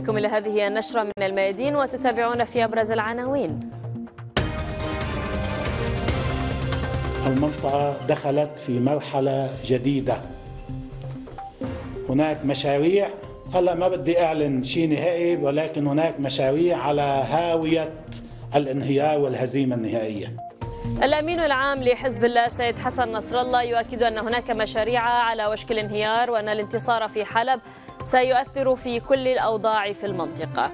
بكم إلى هذه النشرة من الميادين وتتابعون في أبرز العناوين المنطقة دخلت في مرحلة جديدة هناك مشاريع هلا ما بدي أعلن شيء نهائي ولكن هناك مشاريع على هاوية الانهيار والهزيمة النهائية الأمين العام لحزب الله سيد حسن نصر الله يؤكد أن هناك مشاريع على وشك الانهيار وأن الانتصار في حلب سيؤثر في كل الأوضاع في المنطقة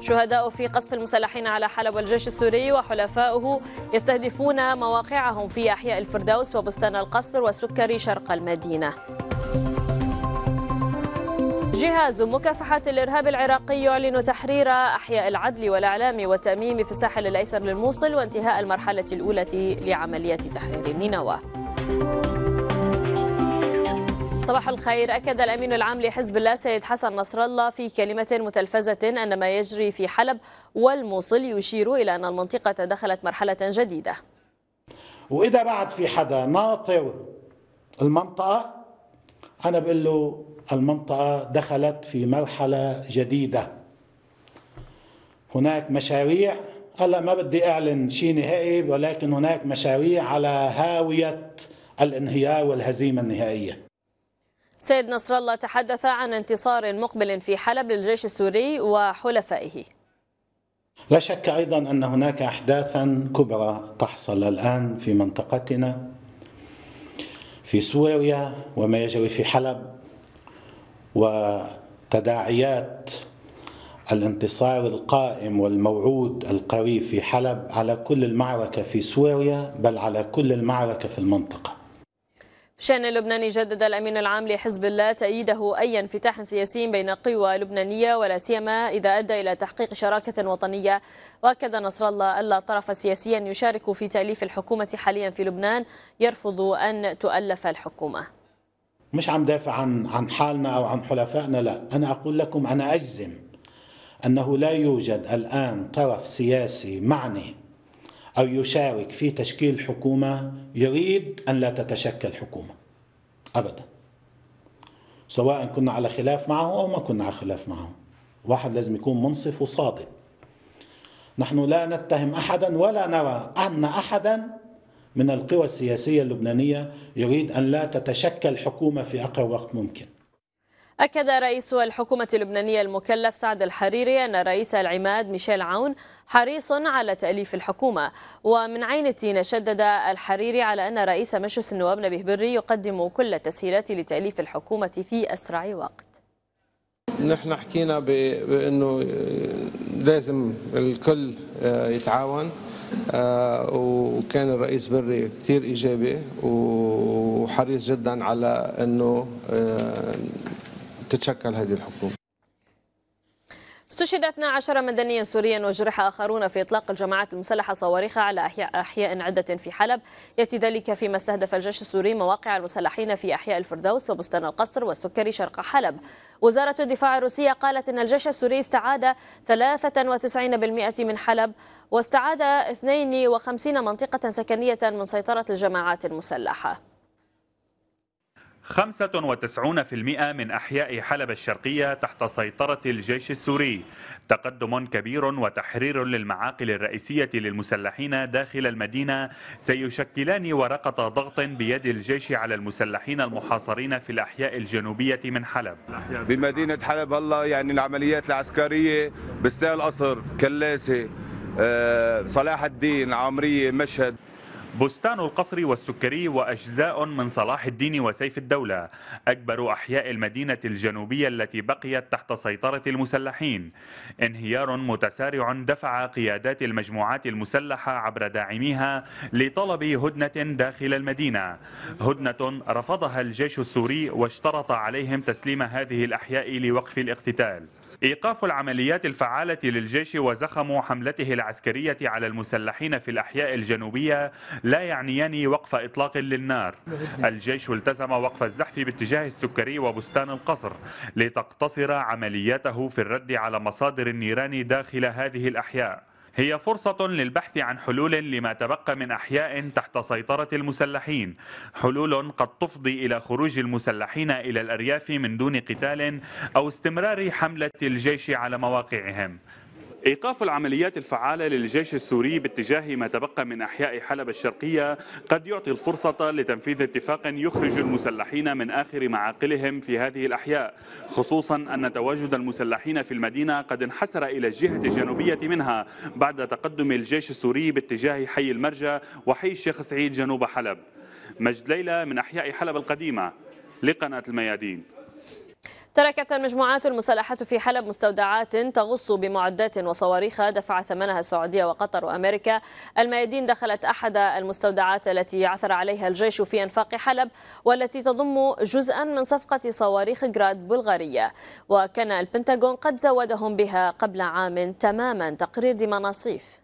شهداء في قصف المسلحين على حلب والجيش السوري وحلفائه يستهدفون مواقعهم في أحياء الفردوس وبستان القصر وسكري شرق المدينة جهاز مكافحة الإرهاب العراقي يعلن تحرير أحياء العدل والإعلام والتأميم في الساحل الأيسر للموصل وانتهاء المرحلة الأولى لعملية تحرير النينوى صباح الخير أكد الأمين العام لحزب الله سيد حسن نصر الله في كلمة متلفزة أن ما يجري في حلب والموصل يشير إلى أن المنطقة دخلت مرحلة جديدة وإذا بعد في حدا ناطر المنطقة أنا بقول له المنطقة دخلت في مرحلة جديدة هناك مشاريع هلا ما بدي أعلن شيء نهائي ولكن هناك مشاريع على هاوية الانهيار والهزيمة النهائية سيد نصر الله تحدث عن انتصار مقبل في حلب للجيش السوري وحلفائه لا شك ايضا ان هناك احداثا كبرى تحصل الان في منطقتنا في سوريا وما يجري في حلب وتداعيات الانتصار القائم والموعود القريب في حلب على كل المعركه في سوريا بل على كل المعركه في المنطقه شأن اللبناني جدد الأمين العام لحزب الله تأييده أي انفتاح سياسي بين قوى لبنانية ولا سيما إذا أدى إلى تحقيق شراكة وطنية وأكد نصر الله ألا طرف سياسيا يشارك في تأليف الحكومة حاليا في لبنان يرفض أن تؤلف الحكومة مش عم دافع عن عن حالنا أو عن حلفائنا لا أنا أقول لكم أنا أجزم أنه لا يوجد الآن طرف سياسي معني أو يشارك في تشكيل حكومة يريد أن لا تتشكل حكومة أبدا سواء كنا على خلاف معه أو ما كنا على خلاف معه واحد لازم يكون منصف وصادق نحن لا نتهم أحدا ولا نرى أن أحدا من القوى السياسية اللبنانية يريد أن لا تتشكل حكومة في أقرب وقت ممكن أكد رئيس الحكومة اللبنانية المكلف سعد الحريري أن رئيس العماد ميشيل عون حريص على تأليف الحكومة ومن عين التين شدد الحريري على أن رئيس مجلس النواب نبيه بري يقدم كل التسهيلات لتأليف الحكومة في أسرع وقت نحن حكينا بأنه لازم الكل آه، يتعاون آه، وكان الرئيس بري كثير إيجابي وحريص جدا على أنه آه، تتشكل هذه الحكومه استشهد 12 مدنيا سوريا وجرح آخرون في إطلاق الجماعات المسلحة صواريخ على أحياء عدة في حلب يأتي ذلك فيما استهدف الجيش السوري مواقع المسلحين في أحياء الفردوس وبستان القصر والسكري شرق حلب وزارة الدفاع الروسية قالت أن الجيش السوري استعاد 93% من حلب واستعاد 52 منطقة سكنية من سيطرة الجماعات المسلحة 95% من أحياء حلب الشرقية تحت سيطرة الجيش السوري تقدم كبير وتحرير للمعاقل الرئيسية للمسلحين داخل المدينة سيشكلان ورقة ضغط بيد الجيش على المسلحين المحاصرين في الأحياء الجنوبية من حلب بمدينة حلب هلا يعني العمليات العسكرية بستان القصر كلاسة آه، صلاح الدين عمرية مشهد بستان القصر والسكري وأجزاء من صلاح الدين وسيف الدولة أكبر أحياء المدينة الجنوبية التي بقيت تحت سيطرة المسلحين انهيار متسارع دفع قيادات المجموعات المسلحة عبر داعميها لطلب هدنة داخل المدينة هدنة رفضها الجيش السوري واشترط عليهم تسليم هذه الأحياء لوقف الاقتتال إيقاف العمليات الفعالة للجيش وزخم حملته العسكرية على المسلحين في الأحياء الجنوبية لا يعنيان وقف إطلاق للنار الجيش التزم وقف الزحف باتجاه السكري وبستان القصر لتقتصر عملياته في الرد على مصادر النيران داخل هذه الأحياء هي فرصة للبحث عن حلول لما تبقى من أحياء تحت سيطرة المسلحين حلول قد تفضي إلى خروج المسلحين إلى الأرياف من دون قتال أو استمرار حملة الجيش على مواقعهم إيقاف العمليات الفعالة للجيش السوري باتجاه ما تبقى من أحياء حلب الشرقية قد يعطي الفرصة لتنفيذ اتفاق يخرج المسلحين من آخر معاقلهم في هذه الأحياء خصوصا أن تواجد المسلحين في المدينة قد انحسر إلى الجهة الجنوبية منها بعد تقدم الجيش السوري باتجاه حي المرجى وحي الشيخ سعيد جنوب حلب مجد ليلى من أحياء حلب القديمة لقناة الميادين تركت المجموعات المسلحة في حلب مستودعات تغص بمعدات وصواريخ دفع ثمنها السعودية وقطر وأمريكا الميادين دخلت أحد المستودعات التي عثر عليها الجيش في أنفاق حلب والتي تضم جزءا من صفقة صواريخ جراد بلغارية وكان البنتاغون قد زودهم بها قبل عام تماما تقرير دي مناصيف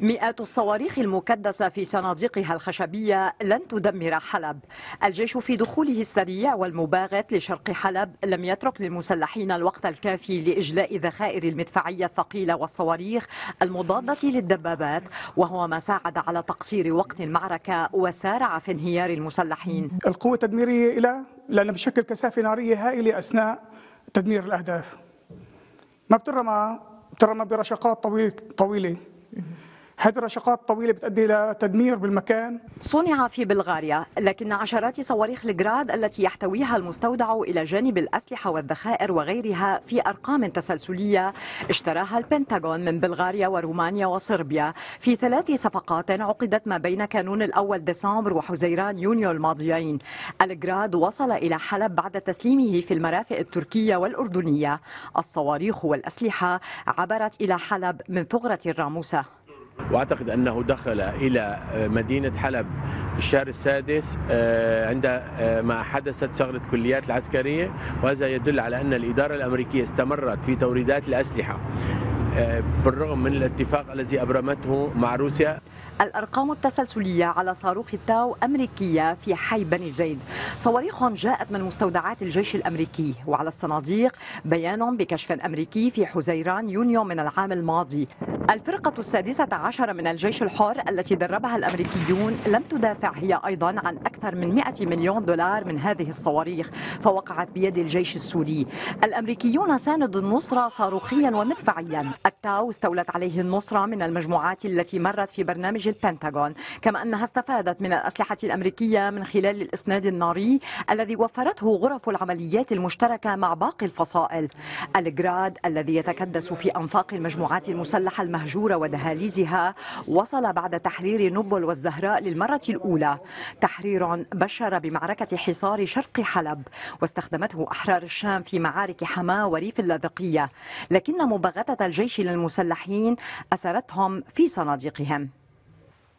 مئات الصواريخ المكدسة في صناديقها الخشبية لن تدمر حلب الجيش في دخوله السريع والمباغت لشرق حلب لم يترك للمسلحين الوقت الكافي لإجلاء ذخائر المدفعية الثقيلة والصواريخ المضادة للدبابات وهو ما ساعد على تقصير وقت المعركة وسارع في انهيار المسلحين القوة التدميرية إلى لأن بشكل كثافة نارية هائلة أثناء تدمير الأهداف ما بترمى بترمى برشقات طويلة طويلة هذه الرشقات الطويلة بتؤدي إلى تدمير بالمكان صنع في بلغاريا لكن عشرات صواريخ الجراد التي يحتويها المستودع إلى جانب الأسلحة والذخائر وغيرها في أرقام تسلسلية اشتراها البنتاغون من بلغاريا ورومانيا وصربيا في ثلاث صفقات عقدت ما بين كانون الأول ديسمبر وحزيران يونيو الماضيين الجراد وصل إلى حلب بعد تسليمه في المرافق التركية والأردنية الصواريخ والأسلحة عبرت إلى حلب من ثغرة الراموسة واعتقد انه دخل الى آه، مدينه حلب في الشهر السادس آه، عندما آه، حدثت ثغره كليات العسكريه وهذا يدل على ان الاداره الامريكيه استمرت في توريدات الاسلحه بالرغم من الاتفاق الذي ابرمته مع روسيا الأرقام التسلسلية على صاروخ التاو أمريكية في حي بني زيد صواريخ جاءت من مستودعات الجيش الأمريكي وعلى الصناديق بيان بكشف أمريكي في حزيران يونيو من العام الماضي الفرقة السادسة عشر من الجيش الحر التي دربها الأمريكيون لم تدافع هي أيضا عن أكثر من 100 مليون دولار من هذه الصواريخ فوقعت بيد الجيش السوري الأمريكيون ساندوا النصرة صاروخيا ومدفعيا التاو استولت عليه النصرة من المجموعات التي مرت في برنامج خارج البنتاغون كما أنها استفادت من الأسلحة الأمريكية من خلال الإسناد الناري الذي وفرته غرف العمليات المشتركة مع باقي الفصائل الجراد الذي يتكدس في أنفاق المجموعات المسلحة المهجورة ودهاليزها وصل بعد تحرير نبل والزهراء للمرة الأولى تحرير بشر بمعركة حصار شرق حلب واستخدمته أحرار الشام في معارك حماة وريف اللاذقية لكن مباغتة الجيش للمسلحين أسرتهم في صناديقهم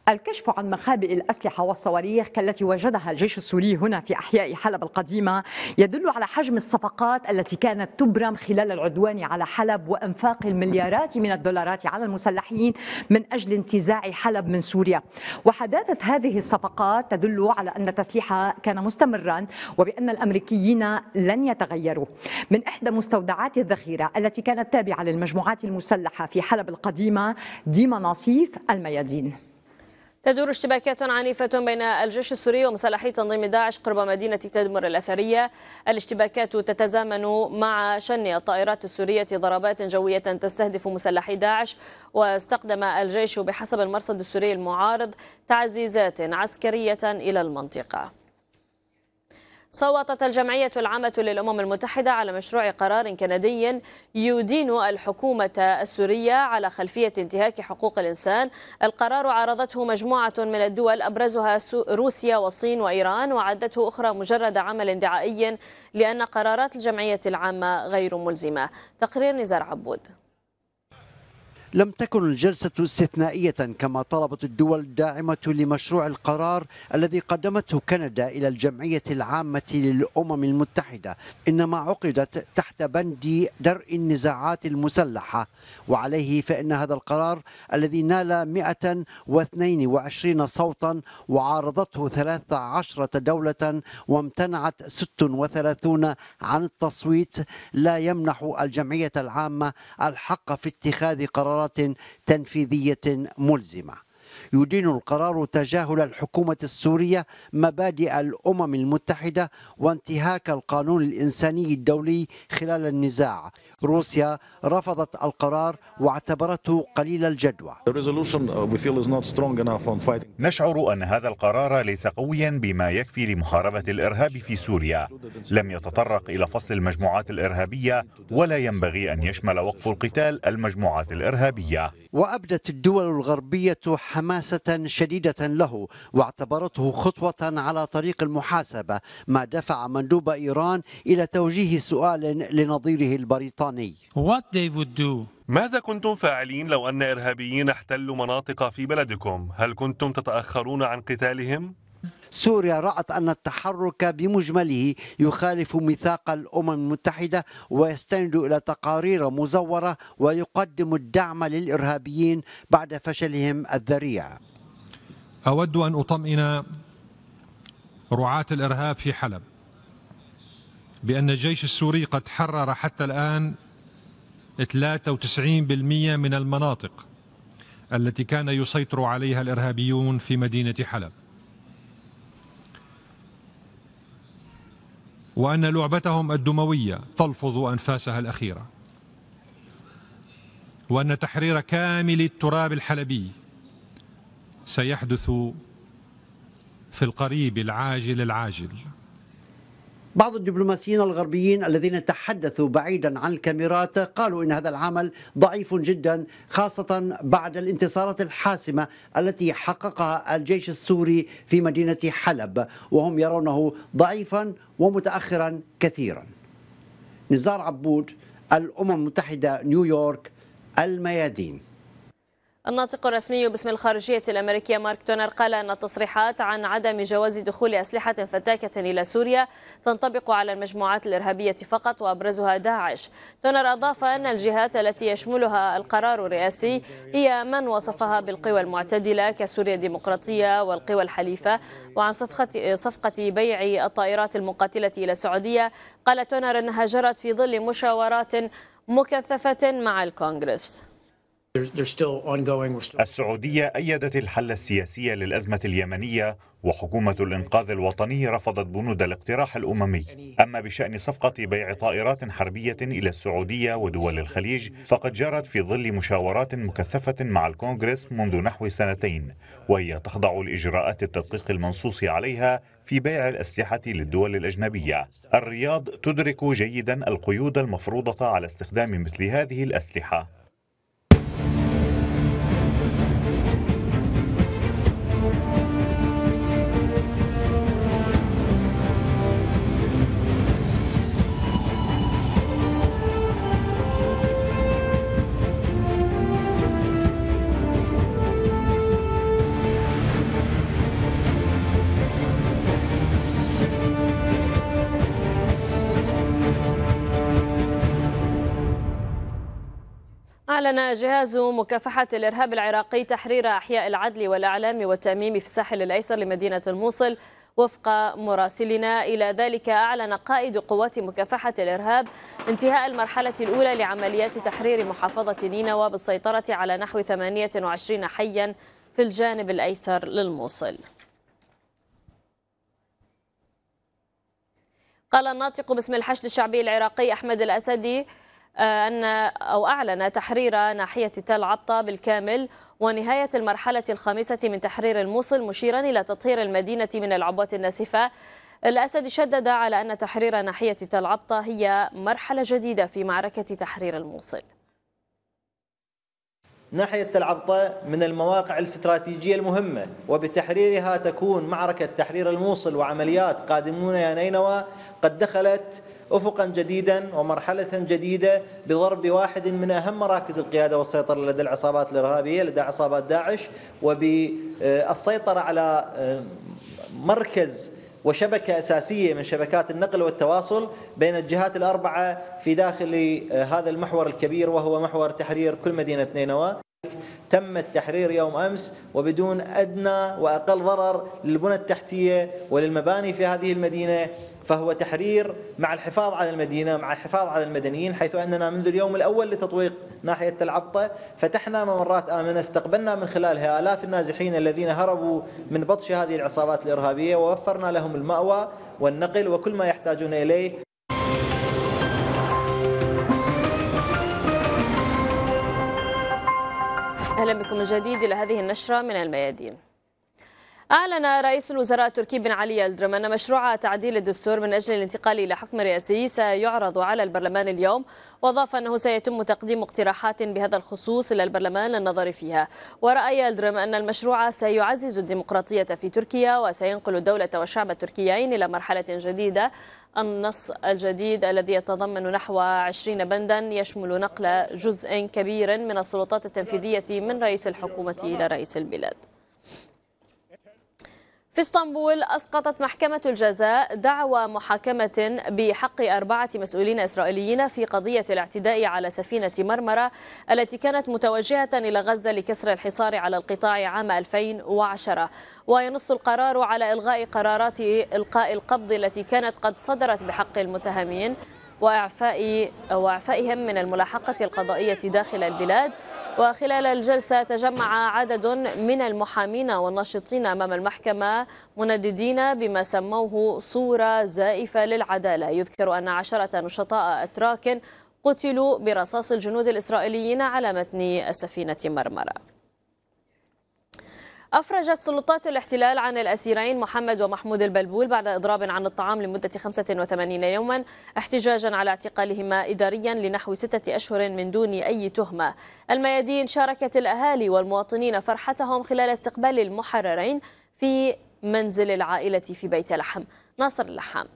الكشف عن مخابئ الأسلحة والصواريخ التي وجدها الجيش السوري هنا في أحياء حلب القديمة يدل على حجم الصفقات التي كانت تبرم خلال العدوان على حلب وإنفاق المليارات من الدولارات على المسلحين من أجل انتزاع حلب من سوريا وحداثة هذه الصفقات تدل على أن التسليح كان مستمرا وبأن الأمريكيين لن يتغيروا من إحدى مستودعات الذخيرة التي كانت تابعة للمجموعات المسلحة في حلب القديمة ديما نصيف الميادين تدور اشتباكات عنيفة بين الجيش السوري ومسلحي تنظيم داعش قرب مدينة تدمر الأثرية الاشتباكات تتزامن مع شن الطائرات السورية ضربات جوية تستهدف مسلحي داعش واستقدم الجيش بحسب المرصد السوري المعارض تعزيزات عسكرية إلى المنطقة صوتت الجمعية العامة للأمم المتحدة على مشروع قرار كندي يدين الحكومة السورية على خلفية انتهاك حقوق الإنسان القرار عارضته مجموعة من الدول أبرزها روسيا والصين وإيران وعدته أخرى مجرد عمل دعائي لأن قرارات الجمعية العامة غير ملزمة تقرير نزار عبود لم تكن الجلسة استثنائية كما طلبت الدول الداعمة لمشروع القرار الذي قدمته كندا إلى الجمعية العامة للأمم المتحدة إنما عقدت تحت بند درء النزاعات المسلحة وعليه فإن هذا القرار الذي نال 122 صوتا وعارضته 13 دولة وامتنعت 36 عن التصويت لا يمنح الجمعية العامة الحق في اتخاذ قرارات قرارات تنفيذيه ملزمه يدين القرار تجاهل الحكومة السورية مبادئ الأمم المتحدة وانتهاك القانون الإنساني الدولي خلال النزاع روسيا رفضت القرار واعتبرته قليل الجدوى نشعر أن هذا القرار ليس قويا بما يكفي لمحاربة الإرهاب في سوريا لم يتطرق إلى فصل المجموعات الإرهابية ولا ينبغي أن يشمل وقف القتال المجموعات الإرهابية وأبدت الدول الغربية حماية حماسة شديدة له واعتبرته خطوة على طريق المحاسبة ما دفع مندوب إيران إلى توجيه سؤال لنظيره البريطاني What they would do? ماذا كنتم فاعلين لو أن إرهابيين احتلوا مناطق في بلدكم؟ هل كنتم تتأخرون عن قتالهم؟ سوريا رأت أن التحرك بمجمله يخالف ميثاق الأمم المتحدة ويستند إلى تقارير مزورة ويقدم الدعم للإرهابيين بعد فشلهم الذريع أود أن أطمئن رعاة الإرهاب في حلب بأن الجيش السوري قد حرر حتى الآن 93% من المناطق التي كان يسيطر عليها الإرهابيون في مدينة حلب وأن لعبتهم الدموية تلفظ أنفاسها الأخيرة وأن تحرير كامل التراب الحلبي سيحدث في القريب العاجل العاجل بعض الدبلوماسيين الغربيين الذين تحدثوا بعيدا عن الكاميرات قالوا ان هذا العمل ضعيف جدا خاصه بعد الانتصارات الحاسمه التي حققها الجيش السوري في مدينه حلب وهم يرونه ضعيفا ومتاخرا كثيرا. نزار عبود الامم المتحده نيويورك الميادين الناطق الرسمي باسم الخارجية الأمريكية مارك تونر قال أن التصريحات عن عدم جواز دخول أسلحة فتاكة إلى سوريا تنطبق على المجموعات الإرهابية فقط وأبرزها داعش تونر أضاف أن الجهات التي يشملها القرار الرئاسي هي من وصفها بالقوى المعتدلة كسوريا الديمقراطية والقوى الحليفة وعن صفقة, صفقة بيع الطائرات المقاتلة إلى السعودية قال تونر أنها جرت في ظل مشاورات مكثفة مع الكونغرس السعودية أيدت الحل السياسي للأزمة اليمنية وحكومة الإنقاذ الوطني رفضت بنود الاقتراح الأممي أما بشأن صفقة بيع طائرات حربية إلى السعودية ودول الخليج فقد جرت في ظل مشاورات مكثفة مع الكونغرس منذ نحو سنتين وهي تخضع لإجراءات التدقيق المنصوص عليها في بيع الأسلحة للدول الأجنبية الرياض تدرك جيدا القيود المفروضة على استخدام مثل هذه الأسلحة أعلن جهاز مكافحة الإرهاب العراقي تحرير أحياء العدل والإعلام والتأميم في الساحل الأيسر لمدينة الموصل وفق مراسلنا إلى ذلك أعلن قائد قوات مكافحة الإرهاب انتهاء المرحلة الأولى لعمليات تحرير محافظة نينوى بالسيطرة على نحو 28 حيا في الجانب الأيسر للموصل قال الناطق باسم الحشد الشعبي العراقي أحمد الأسدي أن أو أعلن تحرير ناحية تل عطا بالكامل ونهاية المرحلة الخامسة من تحرير الموصل مشيرا إلى تطهير المدينة من العبوات الناسفة الأسد شدد على أن تحرير ناحية تل عطا هي مرحلة جديدة في معركة تحرير الموصل ناحية تل عبطة من المواقع الاستراتيجية المهمة وبتحريرها تكون معركة تحرير الموصل وعمليات قادمون يا نينوى قد دخلت أفقا جديدا ومرحلة جديدة بضرب واحد من أهم مراكز القيادة والسيطرة لدى العصابات الإرهابية لدى عصابات داعش وبالسيطرة على آه، مركز وشبكة أساسية من شبكات النقل والتواصل بين الجهات الأربعة في داخل آه، هذا المحور الكبير وهو محور تحرير كل مدينة نينوى تم التحرير يوم أمس وبدون أدنى وأقل ضرر للبنى التحتية وللمباني في هذه المدينة فهو تحرير مع الحفاظ على المدينة مع الحفاظ على المدنيين حيث أننا منذ اليوم الأول لتطويق ناحية العبطة فتحنا ممرات آمنة استقبلنا من خلالها آلاف النازحين الذين هربوا من بطش هذه العصابات الإرهابية ووفرنا لهم المأوى والنقل وكل ما يحتاجون إليه أهلا بكم من جديد إلى هذه النشرة من الميادين أعلن رئيس الوزراء التركي بن علي الدرم أن مشروع تعديل الدستور من أجل الانتقال إلى حكم رئاسي سيعرض على البرلمان اليوم وأضاف أنه سيتم تقديم اقتراحات بهذا الخصوص إلى البرلمان للنظر فيها ورأى الدرم أن المشروع سيعزز الديمقراطية في تركيا وسينقل الدولة والشعب التركيين إلى مرحلة جديدة النص الجديد الذي يتضمن نحو 20 بندا يشمل نقل جزء كبير من السلطات التنفيذية من رئيس الحكومة إلى رئيس البلاد في اسطنبول أسقطت محكمة الجزاء دعوى محاكمة بحق أربعة مسؤولين إسرائيليين في قضية الاعتداء على سفينة مرمرة التي كانت متوجهة إلى غزة لكسر الحصار على القطاع عام 2010 وينص القرار على إلغاء قرارات إلقاء القبض التي كانت قد صدرت بحق المتهمين وإعفاء وإعفائهم من الملاحقة القضائية داخل البلاد وخلال الجلسة تجمع عدد من المحامين والناشطين أمام المحكمة منددين بما سموه صورة زائفة للعدالة يذكر أن عشرة نشطاء أتراك قتلوا برصاص الجنود الإسرائيليين على متن سفينة مرمرة أفرجت سلطات الاحتلال عن الأسيرين محمد ومحمود البلبول بعد إضراب عن الطعام لمدة 85 يوما احتجاجا على اعتقالهما إداريا لنحو ستة أشهر من دون أي تهمة الميادين شاركت الأهالي والمواطنين فرحتهم خلال استقبال المحررين في منزل العائلة في بيت لحم ناصر اللحام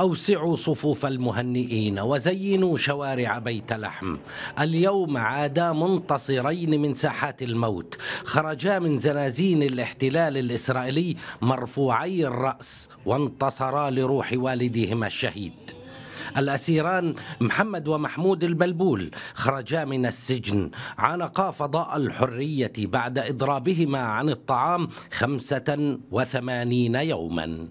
أوسعوا صفوف المهنئين وزينوا شوارع بيت لحم اليوم عادا منتصرين من ساحات الموت خرجا من زنازين الاحتلال الإسرائيلي مرفوعي الرأس وانتصرا لروح والدهما الشهيد الأسيران محمد ومحمود البلبول خرجا من السجن عانقا فضاء الحرية بعد إضرابهما عن الطعام خمسة وثمانين يوماً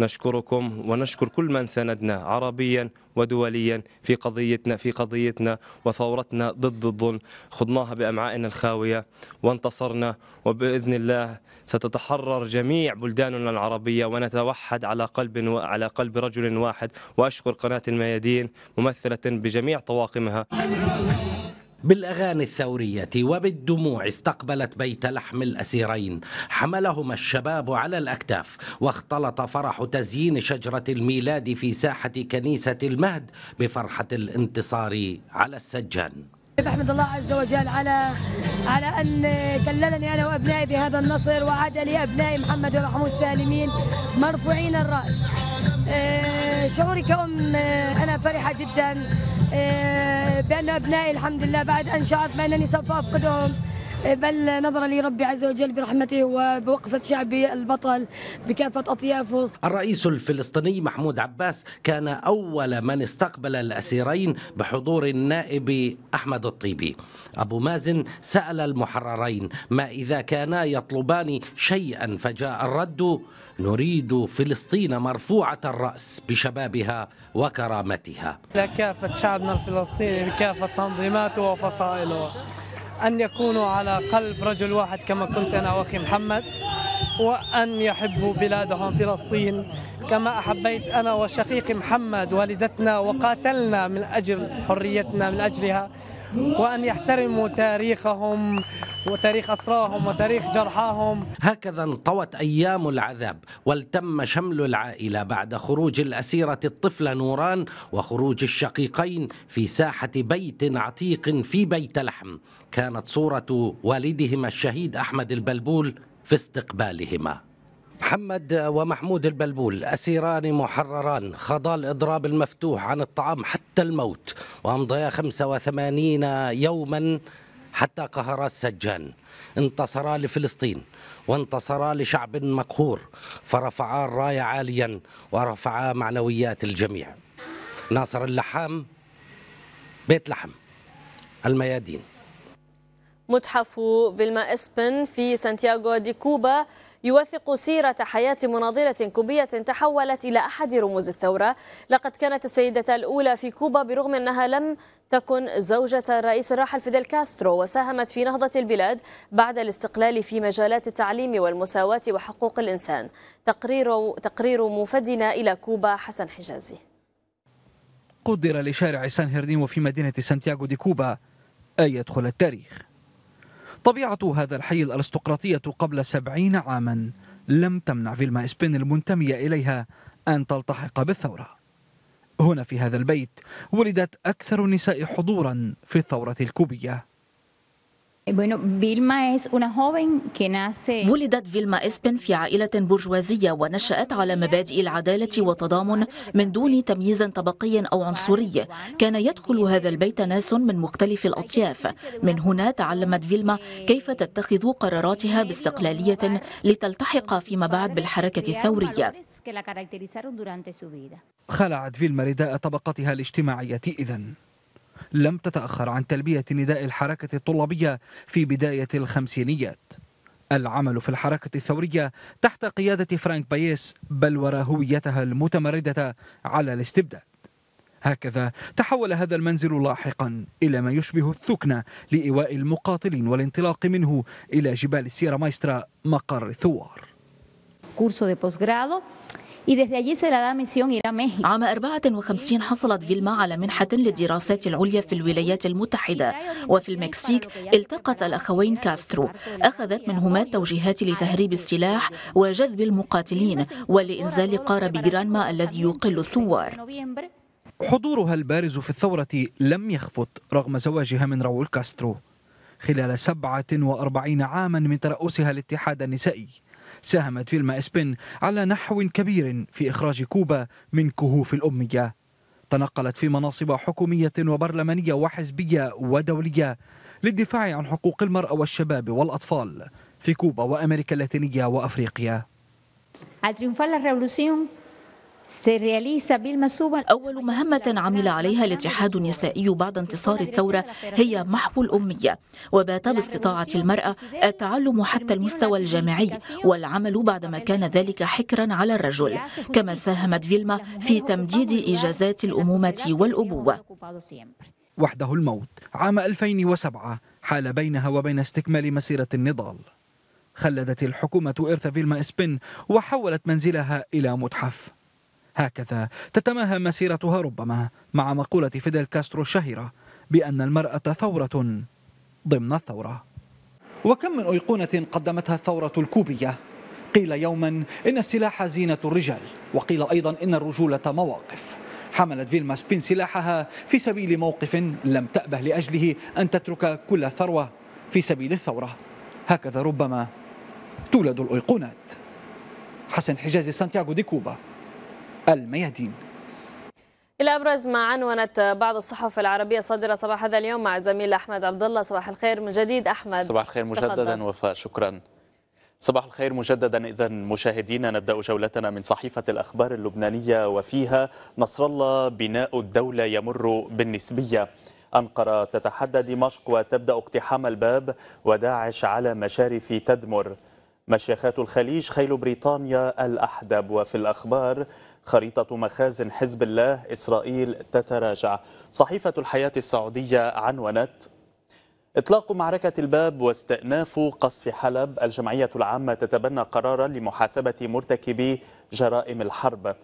نشكركم ونشكر كل من سندنا عربيا ودوليا في قضيتنا في قضيتنا وثورتنا ضد الظلم خضناها بأمعائنا الخاوية وانتصرنا وبإذن الله ستتحرر جميع بلداننا العربية ونتوحد على قلب وعلى قلب رجل واحد وأشكر قناة الميادين ممثلة بجميع طواقمها بالأغاني الثورية وبالدموع استقبلت بيت لحم الأسيرين حملهما الشباب على الأكتاف واختلط فرح تزيين شجرة الميلاد في ساحة كنيسة المهد بفرحة الانتصار على السجان بحمد الله عز وجل على على ان كللني انا وابنائي بهذا النصر وعاد لي ابنائي محمد ومحمود سالمين مرفوعين الراس آه، شعوري كأم آه، أنا فرحة جدا آه، بأن أبنائي الحمد لله بعد أن شعرت بأنني سوف أفقدهم آه، بل نظرا لي ربي عز وجل برحمته وبوقفة شعبي البطل بكافة أطيافه الرئيس الفلسطيني محمود عباس كان أول من استقبل الأسيرين بحضور النائب أحمد الطيبي أبو مازن سأل المحررين ما إذا كانا يطلبان شيئا فجاء الرد نريد فلسطين مرفوعة الرأس بشبابها وكرامتها لكافة شعبنا الفلسطيني بكافة تنظيماته وفصائله أن يكونوا على قلب رجل واحد كما كنت أنا وأخي محمد وأن يحبوا بلادهم فلسطين كما أحبيت أنا وشقيقي محمد والدتنا وقاتلنا من أجل حريتنا من أجلها وأن يحترموا تاريخهم وتاريخ أسراهم وتاريخ جرحاهم هكذا انطوت أيام العذاب والتم شمل العائلة بعد خروج الأسيرة الطفلة نوران وخروج الشقيقين في ساحة بيت عتيق في بيت لحم كانت صورة والدهما الشهيد أحمد البلبول في استقبالهما محمد ومحمود البلبول أسيران محرران خضا الإضراب المفتوح عن الطعام حتى الموت وأمضيا 85 يوما حتى قهرا السجان انتصرا لفلسطين وانتصرا لشعب مقهور فرفعا الراية عاليا ورفعا معنويات الجميع ناصر اللحام بيت لحم الميادين متحف فيلما اسبن في سانتياغو دي كوبا يوثق سيرة حياة مناضلة كوبية تحولت إلى أحد رموز الثورة لقد كانت السيدة الأولى في كوبا برغم أنها لم تكن زوجة الرئيس الراحل فيدل كاسترو وساهمت في نهضة البلاد بعد الاستقلال في مجالات التعليم والمساواة وحقوق الإنسان تقرير, تقرير مفدنا إلى كوبا حسن حجازي قدر لشارع سان هيرديمو في مدينة سانتياغو دي كوبا أن يدخل التاريخ طبيعة هذا الحي الأرستقراطية قبل سبعين عاما لم تمنع فيلما إسبين المنتمية إليها أن تلتحق بالثورة هنا في هذا البيت ولدت أكثر النساء حضورا في الثورة الكوبية Eh, ولدت فيلما إسبن في عائلة برجوازية ونشأت على مبادئ العدالة والتضامن من دون تمييز طبقي أو عنصري كان يدخل هذا البيت ناس من مختلف الأطياف من هنا تعلمت فيلما كيف تتخذ قراراتها باستقلالية لتلتحق فيما بعد بالحركة الثورية خلعت فيلما رداء طبقتها الاجتماعية إذن لم تتأخر عن تلبية نداء الحركة الطلابية في بداية الخمسينيات العمل في الحركة الثورية تحت قيادة فرانك بايس بل وراء هويتها المتمردة على الاستبداد هكذا تحول هذا المنزل لاحقا إلى ما يشبه الثكنة لإيواء المقاتلين والانطلاق منه إلى جبال السيرا مايسترا مقر الثوار عام 54 حصلت فيلما على منحة للدراسات العليا في الولايات المتحدة وفي المكسيك التقت الأخوين كاسترو أخذت منهما التوجيهات لتهريب السلاح وجذب المقاتلين ولإنزال قارب جرانما الذي يقل الثوار حضورها البارز في الثورة لم يخفت رغم زواجها من راؤول كاسترو خلال 47 عاما من ترأسها الاتحاد النسائي ساهمت فيلم اسبن على نحو كبير في إخراج كوبا من كهوف الأمية تنقلت في مناصب حكومية وبرلمانية وحزبية ودولية للدفاع عن حقوق المرأة والشباب والأطفال في كوبا وأمريكا اللاتينية وأفريقيا. أول مهمة عمل عليها الاتحاد النسائي بعد انتصار الثورة هي محو الأمية وبات باستطاعة المرأة التعلم حتى المستوى الجامعي والعمل بعدما كان ذلك حكرا على الرجل كما ساهمت فيلما في تمديد إجازات الأمومة والأبوة وحده الموت عام 2007 حال بينها وبين استكمال مسيرة النضال خلدت الحكومة إرث فيلما إسبن وحولت منزلها إلى متحف هكذا تتماهى مسيرتها ربما مع مقولة فيدل كاسترو الشهيرة بأن المرأة ثورة ضمن الثورة وكم من أيقونة قدمتها الثورة الكوبية قيل يوما إن السلاح زينة الرجال وقيل أيضا إن الرجولة مواقف حملت فيلما سبين سلاحها في سبيل موقف لم تأبه لأجله أن تترك كل ثروة في سبيل الثورة هكذا ربما تولد الأيقونات حسن حجازي سانتياغو دي كوبا الميادين إلى أبرز ما عنونت بعض الصحف العربية صادرة صباح هذا اليوم مع زميل أحمد عبد الله صباح الخير من جديد أحمد صباح الخير مجددا وفاء شكرا صباح الخير مجددا اذا مشاهدينا نبدا جولتنا من صحيفه الاخبار اللبنانيه وفيها نصر الله بناء الدوله يمر بالنسبيه انقره تتحدى دمشق وتبدا اقتحام الباب وداعش على مشارف تدمر مشيخات الخليج خيل بريطانيا الاحدب وفي الاخبار خريطة مخازن حزب الله إسرائيل تتراجع صحيفة الحياة السعودية عنونت إطلاق معركة الباب واستئناف قصف حلب الجمعية العامة تتبنى قرارا لمحاسبة مرتكبي جرائم الحرب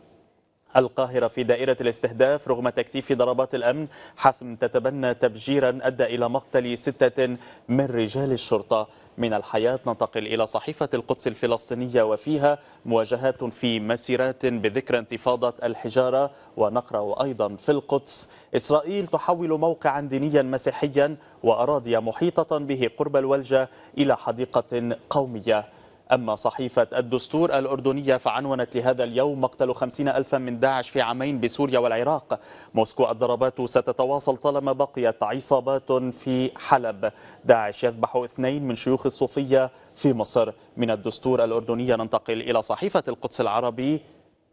القاهرة في دائرة الاستهداف رغم تكثيف ضربات الأمن حسم تتبنى تفجيرا أدى إلى مقتل ستة من رجال الشرطة من الحياة ننتقل إلى صحيفة القدس الفلسطينية وفيها مواجهات في مسيرات بذكرى انتفاضة الحجارة ونقرأ أيضا في القدس إسرائيل تحول موقعا دينيا مسيحيا وأراضي محيطة به قرب الولجة إلى حديقة قومية أما صحيفة الدستور الأردنية فعنونت لهذا اليوم مقتل خمسين ألفا من داعش في عامين بسوريا والعراق موسكو الضربات ستتواصل طالما بقيت عصابات في حلب داعش يذبح اثنين من شيوخ الصوفية في مصر من الدستور الأردنية ننتقل إلى صحيفة القدس العربي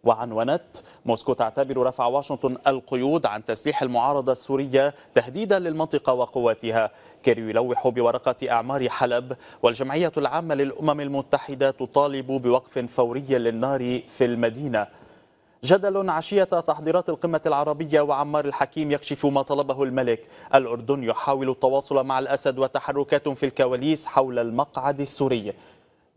وعنونت موسكو تعتبر رفع واشنطن القيود عن تسليح المعارضة السورية تهديدا للمنطقة وقواتها كيري يلوح بورقة أعمار حلب والجمعية العامة للأمم المتحدة تطالب بوقف فوري للنار في المدينة جدل عشية تحضيرات القمة العربية وعمار الحكيم يكشف ما طلبه الملك الأردن يحاول التواصل مع الأسد وتحركات في الكواليس حول المقعد السوري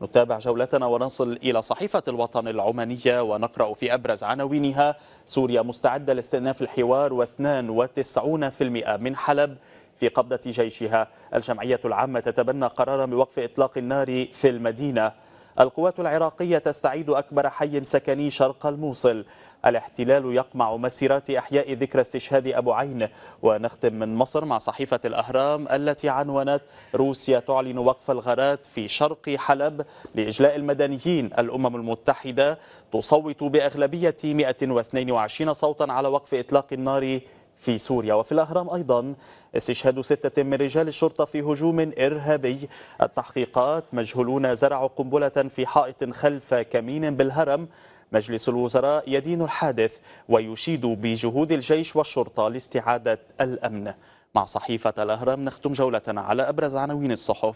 نتابع جولتنا ونصل إلى صحيفة الوطن العمانية ونقرأ في أبرز عناوينها سوريا مستعدة لاستئناف الحوار و92% من حلب في قبضة جيشها الجمعية العامة تتبنى قرارا بوقف إطلاق النار في المدينة القوات العراقية تستعيد أكبر حي سكني شرق الموصل الاحتلال يقمع مسيرات أحياء ذكرى استشهاد أبو عين ونختم من مصر مع صحيفة الأهرام التي عنونت روسيا تعلن وقف الغارات في شرق حلب لإجلاء المدنيين الأمم المتحدة تصوت بأغلبية 122 صوتا على وقف إطلاق النار في سوريا وفي الأهرام أيضا استشهاد ستة من رجال الشرطة في هجوم إرهابي التحقيقات مجهولون زرعوا قنبلة في حائط خلف كمين بالهرم مجلس الوزراء يدين الحادث ويشيد بجهود الجيش والشرطة لاستعادة الأمن مع صحيفة الأهرام نختم جولتنا على أبرز عناوين الصحف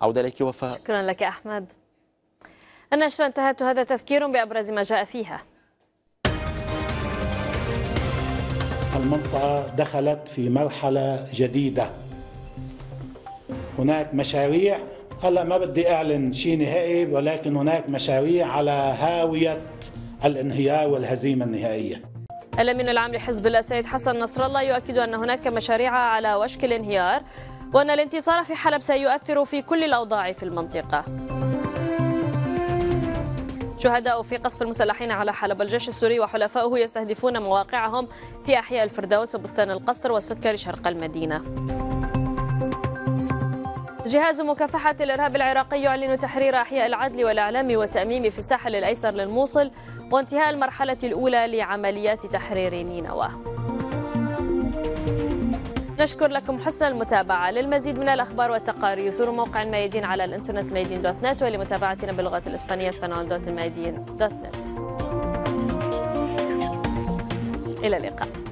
عودة إليك وفاء شكرا لك أحمد النشرة انتهت هذا تذكير بأبرز ما جاء فيها المنطقة دخلت في مرحلة جديدة هناك مشاريع هلا ما بدي أعلن شيء نهائي ولكن هناك مشاريع على هاوية الانهيار والهزيمة النهائية الأمين العام لحزب الله سيد حسن نصر الله يؤكد أن هناك مشاريع على وشك الانهيار وأن الانتصار في حلب سيؤثر في كل الأوضاع في المنطقة شهداء في قصف المسلحين على حلب الجيش السوري وحلفائه يستهدفون مواقعهم في أحياء الفردوس وبستان القصر وسكر شرق المدينة جهاز مكافحة الإرهاب العراقي يعلن تحرير أحياء العدل والإعلام والتأميم في الساحل الأيسر للموصل وانتهاء المرحلة الأولى لعمليات تحرير نينوى نشكر لكم حسن المتابعة للمزيد من الأخبار والتقارير زوروا موقع الميادين على الإنترنت ميادين دوت نت ولمتابعتنا باللغة الإسبانية اسبانول دوت الميادين دوت نت إلى اللقاء